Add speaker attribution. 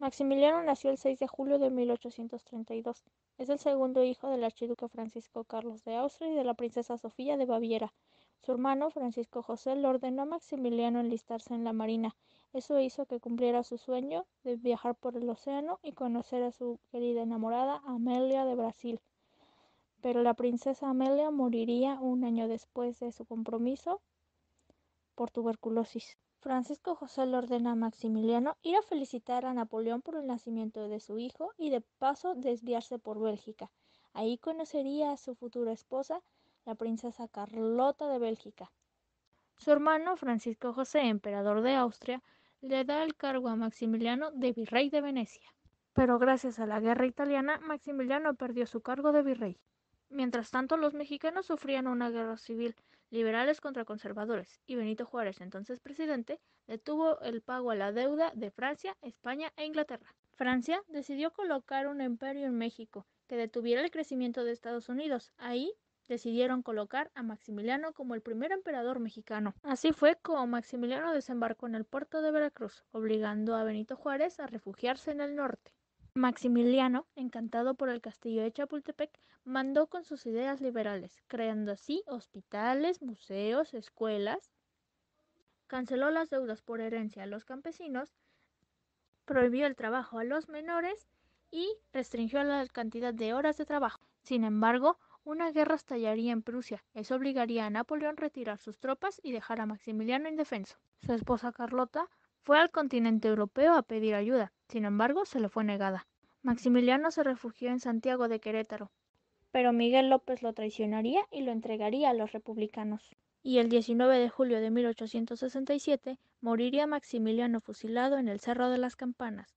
Speaker 1: Maximiliano nació el 6 de julio de 1832. Es el segundo hijo del archiduque Francisco Carlos de Austria y de la princesa Sofía de Baviera. Su hermano, Francisco José, le ordenó a Maximiliano enlistarse en la Marina. Eso hizo que cumpliera su sueño de viajar por el océano y conocer a su querida enamorada Amelia de Brasil. Pero la princesa Amelia moriría un año después de su compromiso por tuberculosis. Francisco José le ordena a Maximiliano ir a felicitar a Napoleón por el nacimiento de su hijo y de paso desviarse por Bélgica. Ahí conocería a su futura esposa, la princesa Carlota de Bélgica. Su hermano Francisco José, emperador de Austria, le da el cargo a Maximiliano de virrey de Venecia. Pero gracias a la guerra italiana, Maximiliano perdió su cargo de virrey. Mientras tanto, los mexicanos sufrían una guerra civil, liberales contra conservadores, y Benito Juárez, entonces presidente, detuvo el pago a la deuda de Francia, España e Inglaterra. Francia decidió colocar un imperio en México que detuviera el crecimiento de Estados Unidos. Ahí decidieron colocar a Maximiliano como el primer emperador mexicano. Así fue como Maximiliano desembarcó en el puerto de Veracruz, obligando a Benito Juárez a refugiarse en el norte. Maximiliano, encantado por el castillo de Chapultepec, mandó con sus ideas liberales, creando así hospitales, museos, escuelas. Canceló las deudas por herencia a los campesinos, prohibió el trabajo a los menores y restringió la cantidad de horas de trabajo. Sin embargo, una guerra estallaría en Prusia. Eso obligaría a Napoleón a retirar sus tropas y dejar a Maximiliano indefenso. Su esposa Carlota fue al continente europeo a pedir ayuda, sin embargo, se le fue negada. Maximiliano se refugió en Santiago de Querétaro, pero Miguel López lo traicionaría y lo entregaría a los republicanos. Y el 19 de julio de 1867 moriría Maximiliano fusilado en el Cerro de las Campanas,